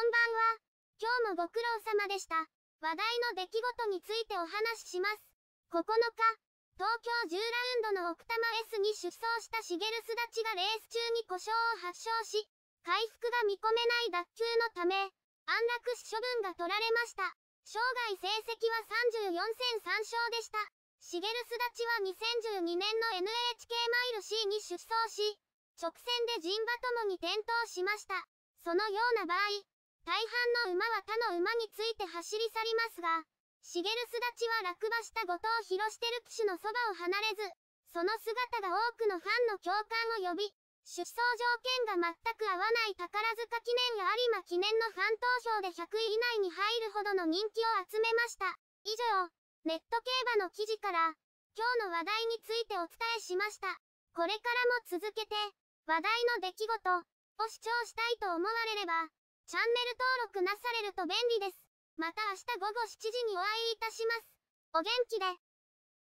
んばんは。今日もご苦労様でした。話題の出来事についてお話しします。9日、東京10ラウンドの奥多摩 S に出走したシゲルスダチがレース中に故障を発症し、回復が見込めない脱臼のため、安楽死処分が取られました。生涯成績は34戦3勝でした。シゲルスダチは2012年の NHK マイル C に出走し、直線で陣馬ともに転倒しました。そのような場合、大半の馬は他の馬について走り去りますが、茂る巣立ちは落馬した後藤博してる騎手のそばを離れず、その姿が多くのファンの共感を呼び、出走条件が全く合わない宝塚記念や有馬記念のファン投票で100位以内に入るほどの人気を集めました。以上、ネット競馬の記事から、今日の話題についてお伝えしました。これからも続けて、話題の出来事を視聴したいと思われれば、チャンネル登録なされると便利です。また明日午後7時にお会いいたします。お元気で。